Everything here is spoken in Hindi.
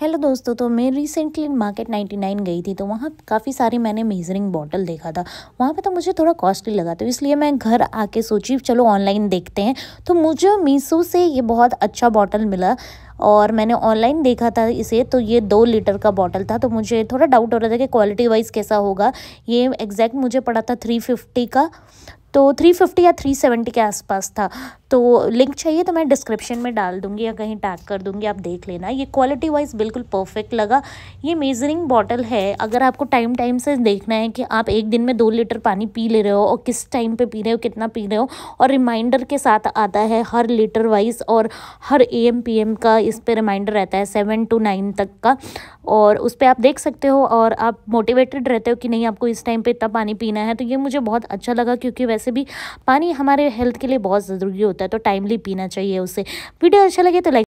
हेलो दोस्तों तो मैं रिसेंटली मार्केट 99 गई थी तो वहाँ काफ़ी सारी मैंने मेजरिंग बॉटल देखा था वहाँ पे तो मुझे थोड़ा कॉस्टली लगा तो इसलिए मैं घर आके सोची चलो ऑनलाइन देखते हैं तो मुझे मीसो से ये बहुत अच्छा बॉटल मिला और मैंने ऑनलाइन देखा था इसे तो ये दो लीटर का बॉटल था तो मुझे थोड़ा डाउट हो रहा था कि क्वालिटी वाइज कैसा होगा ये एग्जैक्ट मुझे पड़ा था थ्री का तो 350 या 370 के आसपास था तो लिंक चाहिए तो मैं डिस्क्रिप्शन में डाल दूँगी या कहीं टैग कर दूँगी आप देख लेना ये क्वालिटी वाइज बिल्कुल परफेक्ट लगा ये मेजरिंग बॉटल है अगर आपको टाइम टाइम से देखना है कि आप एक दिन में दो लीटर पानी पी ले रहे हो और किस टाइम पे पी रहे हो कितना पी रहे हो और रिमाइंडर के साथ आता है हर लीटर वाइज और हर ए एम पी एम का इस पर रिमाइंडर रहता है सेवन टू नाइन तक का और उस पर आप देख सकते हो और आप मोटिवेटेड रहते हो कि नहीं आपको इस टाइम पर इतना पानी पीना है तो ये मुझे बहुत अच्छा लगा क्योंकि वैसे भी पानी हमारे हेल्थ के लिए बहुत ज़रूरी होता होता है तो टाइमली पीना चाहिए उसे वीडियो अच्छा लगे तो लाइक